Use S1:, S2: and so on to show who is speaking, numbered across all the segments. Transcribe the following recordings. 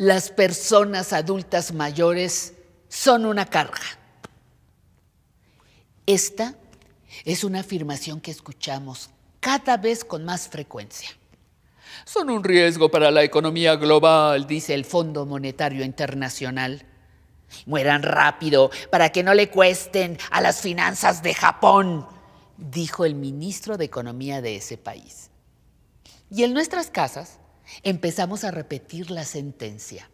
S1: las personas adultas mayores son una carga. Esta es una afirmación que escuchamos cada vez con más frecuencia. Son un riesgo para la economía global, dice el Fondo Monetario Internacional. Mueran rápido para que no le cuesten a las finanzas de Japón, dijo el ministro de Economía de ese país. Y en nuestras casas empezamos a repetir la sentencia.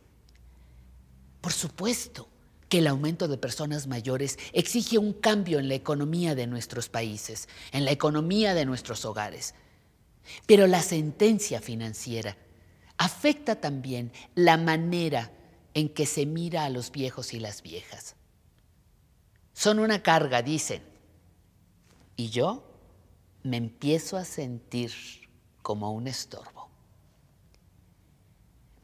S1: Por supuesto que el aumento de personas mayores exige un cambio en la economía de nuestros países, en la economía de nuestros hogares. Pero la sentencia financiera afecta también la manera en que se mira a los viejos y las viejas. Son una carga, dicen. Y yo me empiezo a sentir como un estorbo.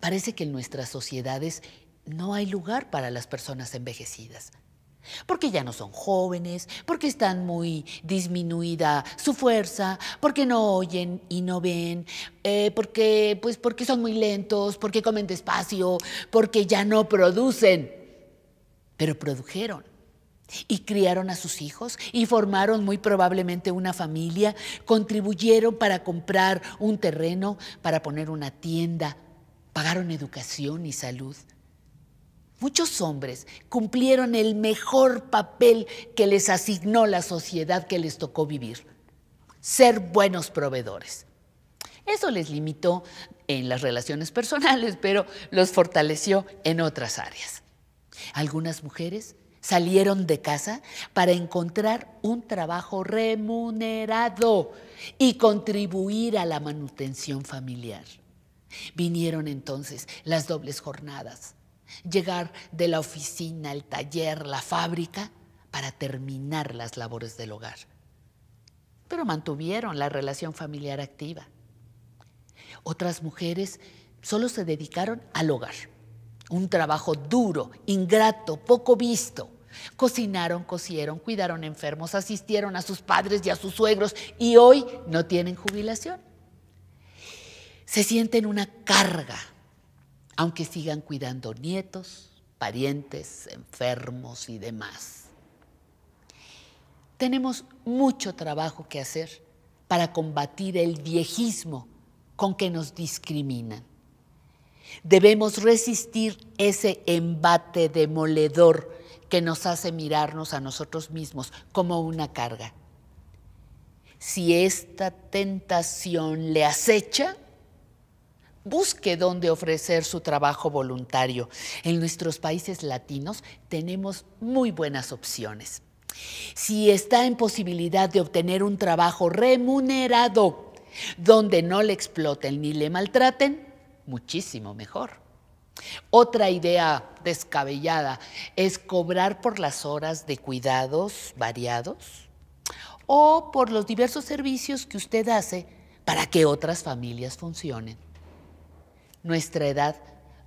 S1: Parece que en nuestras sociedades no hay lugar para las personas envejecidas. Porque ya no son jóvenes, porque están muy disminuida su fuerza, porque no oyen y no ven, eh, porque, pues, porque son muy lentos, porque comen despacio, porque ya no producen. Pero produjeron y criaron a sus hijos y formaron muy probablemente una familia, contribuyeron para comprar un terreno, para poner una tienda, pagaron educación y salud. Muchos hombres cumplieron el mejor papel que les asignó la sociedad que les tocó vivir, ser buenos proveedores. Eso les limitó en las relaciones personales, pero los fortaleció en otras áreas. Algunas mujeres salieron de casa para encontrar un trabajo remunerado y contribuir a la manutención familiar. Vinieron entonces las dobles jornadas, llegar de la oficina, el taller, la fábrica, para terminar las labores del hogar. Pero mantuvieron la relación familiar activa. Otras mujeres solo se dedicaron al hogar, un trabajo duro, ingrato, poco visto. Cocinaron, cosieron, cuidaron enfermos, asistieron a sus padres y a sus suegros y hoy no tienen jubilación se sienten una carga, aunque sigan cuidando nietos, parientes, enfermos y demás. Tenemos mucho trabajo que hacer para combatir el viejismo con que nos discriminan. Debemos resistir ese embate demoledor que nos hace mirarnos a nosotros mismos como una carga. Si esta tentación le acecha, busque dónde ofrecer su trabajo voluntario. En nuestros países latinos tenemos muy buenas opciones. Si está en posibilidad de obtener un trabajo remunerado, donde no le exploten ni le maltraten, muchísimo mejor. Otra idea descabellada es cobrar por las horas de cuidados variados o por los diversos servicios que usted hace para que otras familias funcionen. Nuestra edad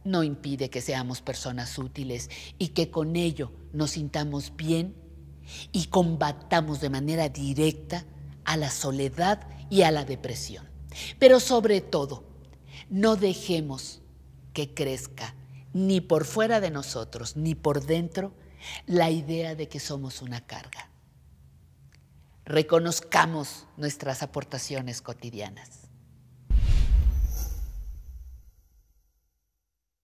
S1: no impide que seamos personas útiles y que con ello nos sintamos bien y combatamos de manera directa a la soledad y a la depresión. Pero sobre todo, no dejemos que crezca ni por fuera de nosotros ni por dentro la idea de que somos una carga. Reconozcamos nuestras aportaciones cotidianas.